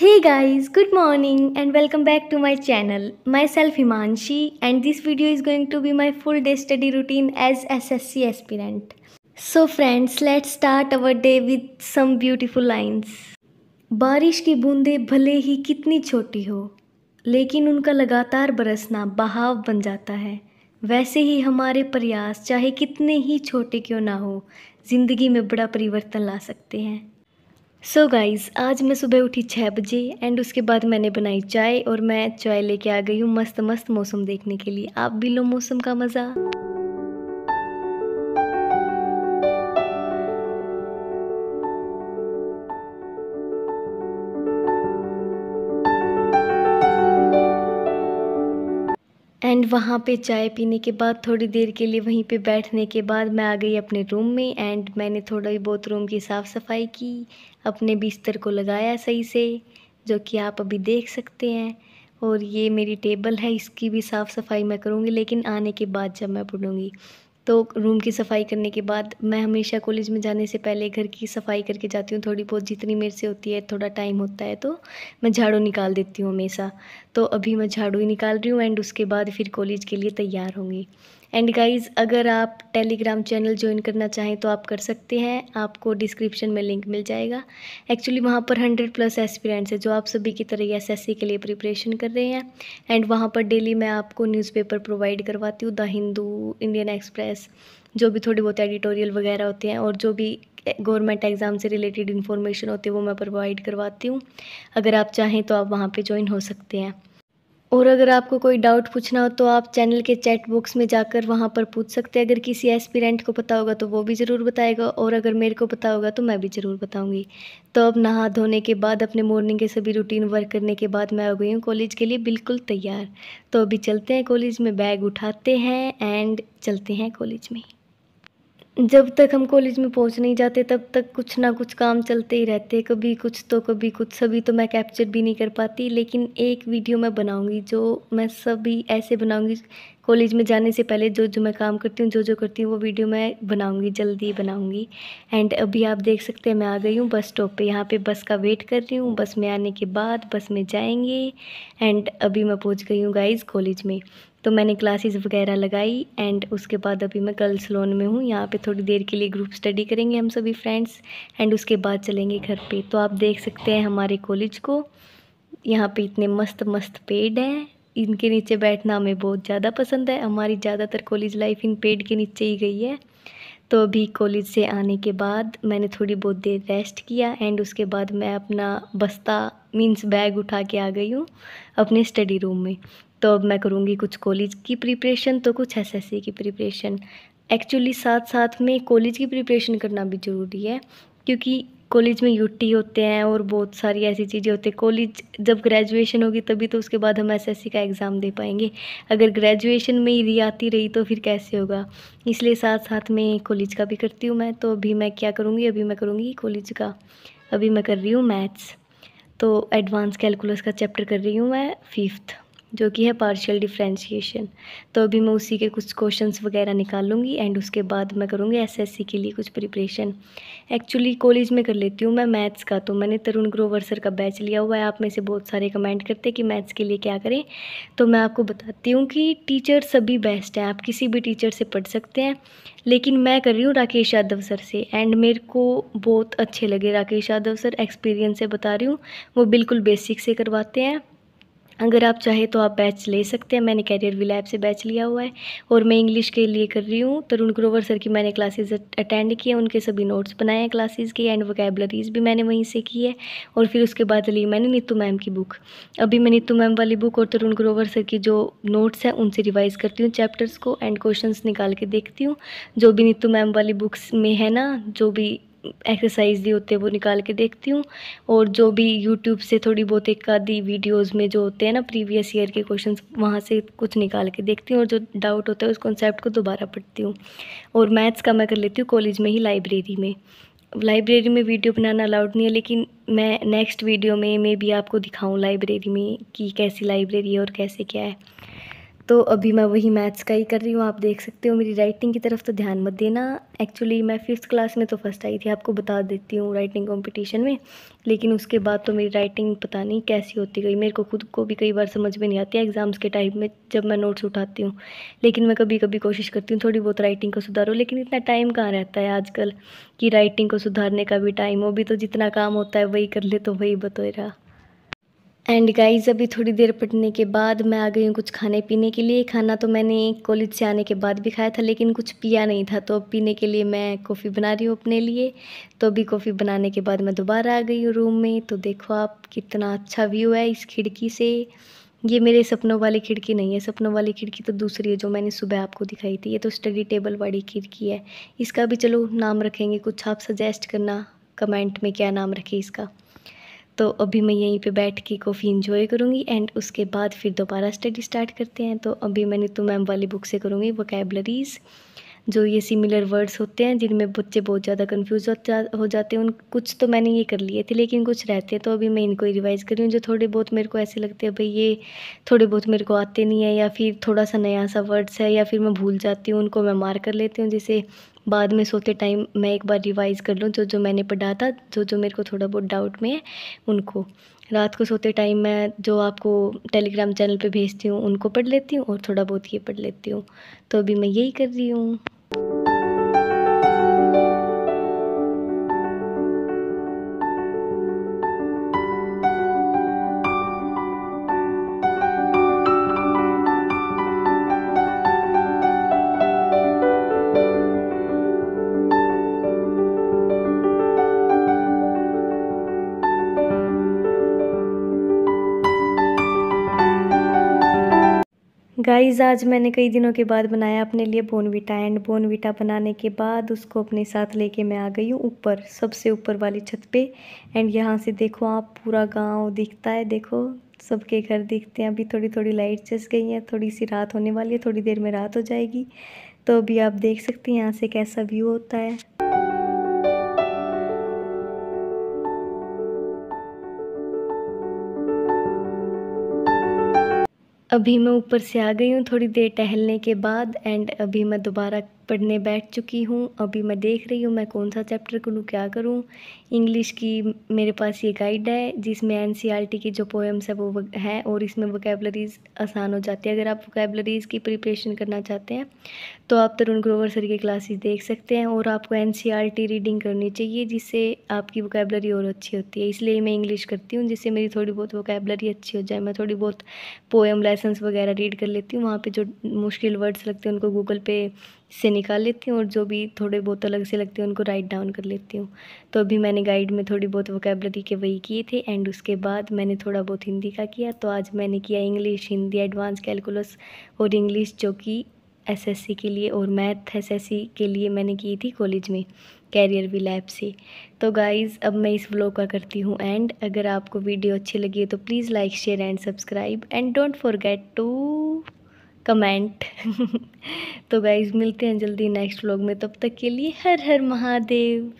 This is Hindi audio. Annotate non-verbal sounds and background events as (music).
hey guys good morning and welcome back to my channel myself himanshi and this video is going to be my full day study routine as ssc aspirant so friends let's start our day with some beautiful lines बारिश की बूंदें भले ही कितनी छोटी हो लेकिन उनका लगातार बरसना बहाव बन जाता है वैसे ही हमारे प्रयास चाहे कितने ही छोटे क्यों ना हो ज़िंदगी में बड़ा परिवर्तन ला सकते हैं सो so गाइज़ आज मैं सुबह उठी छः बजे एंड उसके बाद मैंने बनाई चाय और मैं चाय लेके आ गई हूँ मस्त मस्त मौसम देखने के लिए आप भी लो मौसम का मज़ा एंड वहाँ पे चाय पीने के बाद थोड़ी देर के लिए वहीं पे बैठने के बाद मैं आ गई अपने रूम में एंड मैंने थोड़ा ही बहुत रूम की साफ़ सफाई की अपने बिस्तर को लगाया सही से जो कि आप अभी देख सकते हैं और ये मेरी टेबल है इसकी भी साफ़ सफाई मैं करूँगी लेकिन आने के बाद जब मैं पढ़ूँगी तो रूम की सफ़ाई करने के बाद मैं हमेशा कॉलेज में जाने से पहले घर की सफ़ाई करके जाती हूँ थोड़ी बहुत जितनी मेरे से होती है थोड़ा टाइम होता है तो मैं झाड़ू निकाल देती हूँ हमेशा तो अभी मैं झाड़ू ही निकाल रही हूँ एंड उसके बाद फिर कॉलेज के लिए तैयार होंगी एंड गाइस अगर आप टेलीग्राम चैनल ज्वाइन करना चाहें तो आप कर सकते हैं आपको डिस्क्रिप्शन में लिंक मिल जाएगा एक्चुअली वहाँ पर हंड्रेड प्लस एस्पिरेंट्स है जो आप सभी की तरह एसएससी के लिए प्रिपरेशन कर रहे हैं एंड वहाँ पर डेली मैं आपको न्यूज़पेपर प्रोवाइड करवाती हूँ द हिंदू इंडियन एक्सप्रेस जो भी थोड़े बहुत एडिटोरियल वगैरह होते हैं और जो भी गवर्नमेंट एग्ज़ाम से रिलेटेड इन्फॉर्मेशन होती है वो मैं प्रोवाइड करवाती हूँ अगर आप चाहें तो आप वहाँ पर ज्वाइन हो सकते हैं और अगर आपको कोई डाउट पूछना हो तो आप चैनल के चैट बॉक्स में जाकर वहाँ पर पूछ सकते हैं अगर किसी एस्पिरेंट को पता होगा तो वो भी ज़रूर बताएगा और अगर मेरे को पता होगा तो मैं भी ज़रूर बताऊँगी तो अब नहा धोने के बाद अपने मॉर्निंग के सभी रूटीन वर्क करने के बाद मैं आ गई हूँ कॉलेज के लिए बिल्कुल तैयार तो अभी चलते हैं कॉलेज में बैग उठाते हैं एंड चलते हैं कॉलेज में जब तक हम कॉलेज में पहुंच नहीं जाते तब तक कुछ ना कुछ काम चलते ही रहते कभी कुछ तो कभी कुछ सभी तो मैं कैप्चर भी नहीं कर पाती लेकिन एक वीडियो मैं बनाऊंगी जो मैं सभी ऐसे बनाऊंगी कॉलेज में जाने से पहले जो जो मैं काम करती हूँ जो जो करती हूँ वो वीडियो मैं बनाऊंगी जल्दी बनाऊंगी एंड अभी आप देख सकते हैं मैं आ गई हूँ बस स्टॉप पर यहाँ पर बस का वेट कर रही हूँ बस में आने के बाद बस में जाएंगे एंड अभी मैं पहुँच गई हूँ गाइज़ कॉलेज में तो मैंने क्लासेस वगैरह लगाई एंड उसके बाद अभी मैं कल सलोन में हूँ यहाँ पे थोड़ी देर के लिए ग्रुप स्टडी करेंगे हम सभी फ्रेंड्स एंड उसके बाद चलेंगे घर पे तो आप देख सकते हैं हमारे कॉलेज को यहाँ पे इतने मस्त मस्त पेड़ हैं इनके नीचे बैठना हमें बहुत ज़्यादा पसंद है हमारी ज़्यादातर कॉलेज लाइफ इन पेड़ के नीचे ही गई है तो अभी कॉलेज से आने के बाद मैंने थोड़ी बहुत देर रेस्ट किया एंड उसके बाद मैं अपना बस्ता मीन्स बैग उठा के आ गई हूँ अपने स्टडी रूम में तो अब मैं करूँगी कुछ कॉलेज की प्रिपरेशन तो कुछ एसएससी की प्रिपरेशन एक्चुअली साथ साथ में कॉलेज की प्रिपरेशन करना भी ज़रूरी है क्योंकि कॉलेज में यूटी होते हैं और बहुत सारी ऐसी चीज़ें होती हैं कॉलेज जब ग्रेजुएशन होगी तभी तो उसके बाद हम एसएससी का एग्ज़ाम दे पाएंगे अगर ग्रेजुएशन में ही रियाती रही तो फिर कैसे होगा इसलिए साथ साथ में कॉलेज का भी करती हूँ मैं तो अभी मैं क्या करूँगी अभी मैं करूँगी कॉलेज का अभी मैं कर रही हूँ मैथ्स तो एडवांस कैलकुलस का चैप्टर कर रही हूँ मैं फिफ्थ जो कि है पार्शियल डिफ्रेंशिएशन तो अभी मैं उसी के कुछ क्वेश्चंस वगैरह निकालूंगी एंड उसके बाद मैं करूँगी एसएससी के लिए कुछ प्रिपरेशन एक्चुअली कॉलेज में कर लेती हूँ मैं मैथ्स का तो मैंने तरुण ग्रोवर सर का बैच लिया हुआ है आप में से बहुत सारे कमेंट करते कि मैथ्स के लिए क्या करें तो मैं आपको बताती हूँ कि टीचर सभी बेस्ट हैं आप किसी भी टीचर से पढ़ सकते हैं लेकिन मैं कर रही हूँ राकेश यादव सर से एंड मेरे को बहुत अच्छे लगे राकेश यादव सर एक्सपीरियंस से बता रही हूँ वो बिल्कुल बेसिक से करवाते हैं अगर आप चाहें तो आप बैच ले सकते हैं मैंने कैरियर विलैब ऐप से बैच लिया हुआ है और मैं इंग्लिश के लिए कर रही हूँ तरुण ग्रोवर सर की मैंने क्लासेस अटेंड किए उनके सभी नोट्स बनाए हैं क्लासेज के एंड वोकेबलरीज भी मैंने वहीं से की है और फिर उसके बाद ली मैंने नीतू मैम की बुक अभी मैं नीतू मैम वाली बुक और तरुण ग्रोवर सर की जो नोट्स हैं उनसे रिवाइज़ करती हूँ चैप्टर्स को एंड क्वेश्चन निकाल के देखती हूँ जो भी नीतू मैम वाली बुक्स में है ना जो भी एक्सरसाइज दी होते हैं वो निकाल के देखती हूँ और जो भी यूट्यूब से थोड़ी बहुत एक आधी वीडियोज़ में जो होते हैं ना प्रीवियस ईयर के क्वेश्चन वहाँ से कुछ निकाल के देखती हूँ और जो डाउट होता है उस कॉन्सेप्ट को दोबारा पढ़ती हूँ और मैथ्स का मैं कर लेती हूँ कॉलेज में ही लाइब्रेरी में लाइब्रेरी में वीडियो बनाना अलाउड नहीं है लेकिन मैं नेक्स्ट वीडियो में मैं भी आपको दिखाऊँ लाइब्रेरी में कि कैसी लाइब्रेरी है और कैसे क्या है तो अभी मैं वही मैथ्स का ही कर रही हूँ आप देख सकते हो मेरी राइटिंग की तरफ तो ध्यान मत देना एक्चुअली मैं फिफ्थ क्लास में तो फर्स्ट आई थी आपको बता देती हूँ राइटिंग कंपटीशन में लेकिन उसके बाद तो मेरी राइटिंग पता नहीं कैसी होती गई मेरे को खुद को भी कई बार समझ में नहीं आती है एग्ज़ाम्स के टाइम में जब मैं नोट्स उठाती हूँ लेकिन मैं कभी कभी कोशिश करती हूँ थोड़ी बहुत राइटिंग को सुधारो लेकिन इतना टाइम कहाँ रहता है आजकल कि राइटिंग को सुधारने का भी टाइम हो भी तो जितना काम होता है वही कर ले तो वही रहा एंड गाइस अभी थोड़ी देर पटने के बाद मैं आ गई हूँ कुछ खाने पीने के लिए खाना तो मैंने कॉलेज से आने के बाद भी खाया था लेकिन कुछ पिया नहीं था तो पीने के लिए मैं कॉफ़ी बना रही हूँ अपने लिए तो अभी कॉफ़ी बनाने के बाद मैं दोबारा आ गई हूँ रूम में तो देखो आप कितना अच्छा व्यू है इस खिड़की से ये मेरे सपनों वाली खिड़की नहीं है सपनों वाली खिड़की तो दूसरी है जो मैंने सुबह आपको दिखाई थी ये तो स्टडी टेबल वाली खिड़की है इसका भी चलो नाम रखेंगे कुछ आप सजेस्ट करना कमेंट में क्या नाम रखें इसका तो अभी मैं यहीं पे बैठ के कॉफ़ी इंजॉय करूँगी एंड उसके बाद फिर दोबारा स्टडी स्टार्ट करते हैं तो अभी मैंने तो मैम वाली बुक से करूँगी वो कैबलरीज़ जो ये सिमिलर वर्ड्स होते हैं जिनमें बच्चे बहुत ज़्यादा कन्फ्यूज हो, जा, हो जाते हैं उन कुछ तो मैंने ये कर लिए थे लेकिन कुछ रहते हैं तो अभी मैं इनको रिवाइज़ कर रही हूँ जो थोड़े बहुत मेरे को ऐसे लगते हैं भाई ये थोड़े बहुत मेरे को आते नहीं है या फिर थोड़ा सा नया सा वर्ड्स है या फिर मैं भूल जाती हूँ उनको मैं मार कर लेती हूँ जिसे बाद में सोते टाइम मैं एक बार रिवाइज़ कर लूँ जो जो मैंने पढ़ा था जो जो मेरे को थोड़ा बहुत डाउट में है उनको रात को सोते टाइम मैं जो आपको टेलीग्राम चैनल पे भेजती हूँ उनको पढ़ लेती हूँ और थोड़ा बहुत ये पढ़ लेती हूँ तो अभी मैं यही कर रही हूँ गाइस आज मैंने कई दिनों के बाद बनाया अपने लिए बोनविटा एंड बोनविटा बनाने के बाद उसको अपने साथ लेके मैं आ गई हूँ ऊपर सबसे ऊपर वाली छत पे एंड यहाँ से देखो आप पूरा गांव दिखता है देखो सबके घर दिखते हैं अभी थोड़ी थोड़ी लाइट चस गई है थोड़ी सी रात होने वाली है थोड़ी देर में रात हो जाएगी तो अभी आप देख सकते हैं यहाँ से कैसा व्यू होता है अभी मैं ऊपर से आ गई हूँ थोड़ी देर टहलने के बाद एंड अभी मैं दोबारा पढ़ने बैठ चुकी हूँ अभी मैं देख रही हूँ मैं कौन सा चैप्टर करूँ क्या करूँ इंग्लिश की मेरे पास ये गाइड है जिसमें एन e की जो पोएम्स है वो हैं और इसमें वोकेबलरीज आसान हो जाती है अगर आप वोकेबलरीज की प्रिपरेशन करना चाहते हैं तो आप तरुण ग्रोवर सर के क्लासेस देख सकते हैं और आपको एन रीडिंग e करनी चाहिए जिससे आपकी वोकेबलरी और अच्छी होती है इसलिए मैं इंग्लिश करती हूँ जिससे मेरी थोड़ी बहुत वोकेबलरी अच्छी हो जाए मैं थोड़ी बहुत पोएम लाइसेंस वगैरह रीड कर लेती हूँ वहाँ पर जो मुश्किल वर्ड्स लगते हैं उनको गूगल पे से निकाल लेती हूँ और जो भी थोड़े बहुत अलग से लगते हैं उनको राइट डाउन कर लेती हूँ तो अभी मैंने गाइड में थोड़ी बहुत वोकेबलरी के वही किए थे एंड उसके बाद मैंने थोड़ा बहुत हिंदी का किया तो आज मैंने किया इंग्लिश हिंदी एडवांस कैलकुलस और इंग्लिश जो कि एस के लिए और मैथ एस के लिए मैंने की थी कॉलेज में कैरियर भी लैब से तो गाइज़ अब मैं इस व्लॉग का करती हूँ एंड अगर आपको वीडियो अच्छी लगी है तो please like share and subscribe and don't forget to comment (laughs) तो गाइज़ मिलते हैं जल्दी नेक्स्ट व्लॉग में तब तक के लिए हर हर महादेव